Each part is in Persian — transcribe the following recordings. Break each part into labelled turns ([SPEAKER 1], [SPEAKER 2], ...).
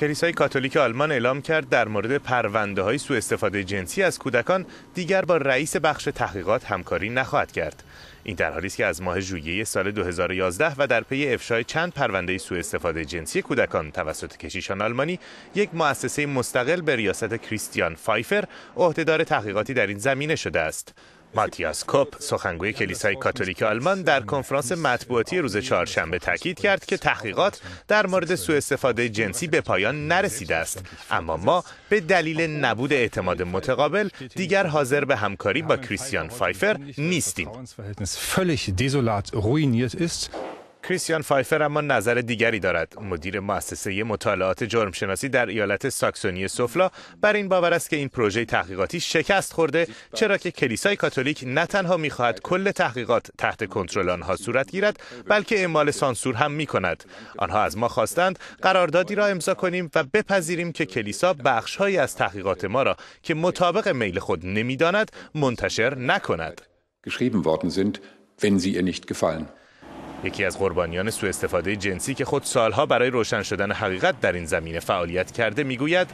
[SPEAKER 1] کلیسای کاتولیک آلمان اعلام کرد در مورد پرونده های سو استفاده جنسی از کودکان دیگر با رئیس بخش تحقیقات همکاری نخواهد کرد. این در حالی است که از ماه ژوئیه سال 2011 و در پی افشای چند پرونده سوء استفاده جنسی کودکان توسط کشیشان آلمانی یک مؤسسه مستقل به ریاست کریستیان فایفر عهدهدار تحقیقاتی در این زمینه شده است. ماتیاس کوپ سخنگوی کلیسای کاتولیک آلمان در کنفرانس مطبوعاتی روز چهارشنبه تاکید کرد که تحقیقات در مورد سوء استفاده جنسی به پایان نرسیده است اما ما به دلیل نبود اعتماد متقابل دیگر حاضر به همکاری با کریستیان فایفر نیستیم کریستیان فایفر اما نظر دیگری دارد مدیر مؤسسه مطالعات جرمشناسی در ایالت ساکسونی سفلا بر این باور است که این پروژه تحقیقاتی شکست خورده چرا که کلیسای کاتولیک نه تنها میخواهد کل تحقیقات تحت کنترل آنها صورت گیرد بلکه اعمال سانسور هم میکند آنها از ما خواستند قراردادی را امضا کنیم و بپذیریم که کلیسا بخشهایی از تحقیقات ما را که مطابق میل خود نمیداند منتشر نکند geschrieben worden sind, wenn sie ihr nicht gefallen. یکی از قربانیان سوء استفاده جنسی که خود سالها برای روشن شدن حقیقت در این زمینه فعالیت کرده میگوید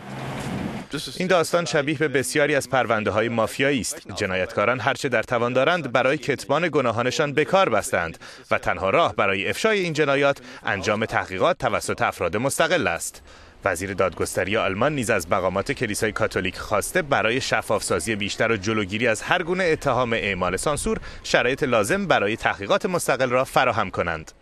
[SPEAKER 1] این داستان شبیه به بسیاری از پرونده های مافیایی است جنایتکاران هرچه در توان دارند برای کتمان گناهانشان به کار بستند و تنها راه برای افشای این جنایات انجام تحقیقات توسط افراد مستقل است وزیر دادگستری آلمان نیز از مقامات کلیسای کاتولیک خواسته برای شفافسازی بیشتر و جلوگیری از هر گونه اتهام اعمال سانسور شرایط لازم برای تحقیقات مستقل را فراهم کنند.